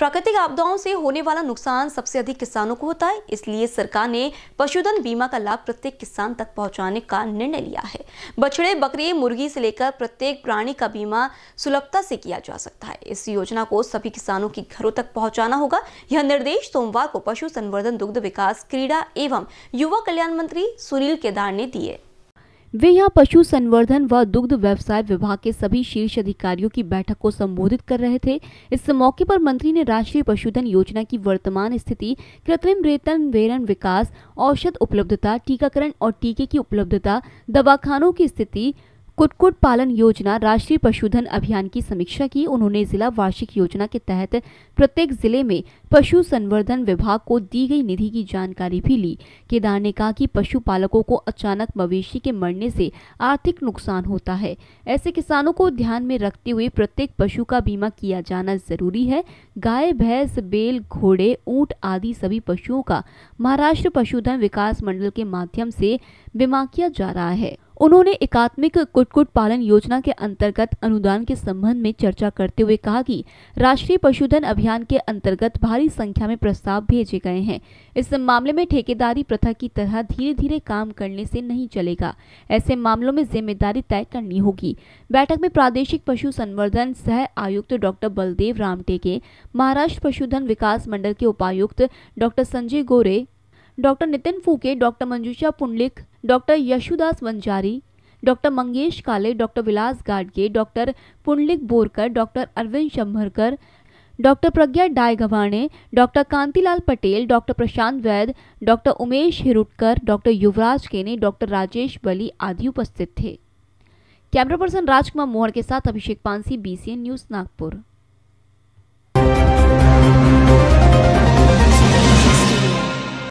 प्राकृतिक आपदाओं से होने वाला नुकसान सबसे अधिक किसानों को होता है इसलिए सरकार ने पशुधन बीमा का लाभ प्रत्येक किसान तक पहुंचाने का निर्णय लिया है बछड़े बकरी मुर्गी से लेकर प्रत्येक प्राणी का बीमा सुलभता से किया जा सकता है इस योजना को सभी किसानों के घरों तक पहुंचाना होगा यह निर्देश सोमवार को पशु संवर्धन दुग्ध विकास क्रीड़ा एवं युवा कल्याण मंत्री सुनील केदार ने दिए वे यहां पशु संवर्धन व दुग्ध व्यवसाय विभाग के सभी शीर्ष अधिकारियों की बैठक को संबोधित कर रहे थे इस मौके पर मंत्री ने राष्ट्रीय पशुधन योजना की वर्तमान स्थिति कृत्रिम रेतन वेरन विकास औषध उपलब्धता टीकाकरण और टीके की उपलब्धता दवाखानों की स्थिति कुटकुट पालन योजना राष्ट्रीय पशुधन अभियान की समीक्षा की उन्होंने जिला वार्षिक योजना के तहत प्रत्येक जिले में पशु संवर्धन विभाग को दी गई निधि की जानकारी भी ली केदार ने कहा कि पशुपालकों को अचानक मवेशी के मरने से आर्थिक नुकसान होता है ऐसे किसानों को ध्यान में रखते हुए प्रत्येक पशु का बीमा किया जाना जरूरी है गाय भैंस बेल घोड़े ऊंट आदि सभी पशुओं का महाराष्ट्र पशुधन विकास मंडल के माध्यम से बीमा किया जा रहा है उन्होंने एकात्मिक कुटकुट पालन योजना के अंतर्गत अनुदान के संबंध में चर्चा करते हुए कहा कि राष्ट्रीय पशुधन अभियान के अंतर्गत भारी संख्या में प्रस्ताव भेजे गए हैं इस मामले में ठेकेदारी प्रथा की तरह धीरे धीरे काम करने से नहीं चलेगा ऐसे मामलों में जिम्मेदारी तय करनी होगी बैठक में प्रादेशिक पशु संवर्धन सह आयुक्त डॉक्टर बलदेव रामटेके महाराष्ट्र पशुधन विकास मंडल के उपायुक्त डॉक्टर संजय गोरे doctor Nitin Phuke doctor Manjusha Pundlik doctor Yeshudas Vanjari doctor Mangesh Kale doctor Vilas Gadge doctor Pundlik Borkar doctor Arvind Shambharkar doctor Pragya Dayaghvane doctor Kantilal Patel doctor Prashant Vaid doctor Umesh Hirutkar doctor Yuvraj Kene doctor Rajesh बली आदि उपस्थित थे कैमरा पर्सन राजकुमार मोहर के साथ अभिषेक पांसी बीसीएन न्यूज़ नागपुर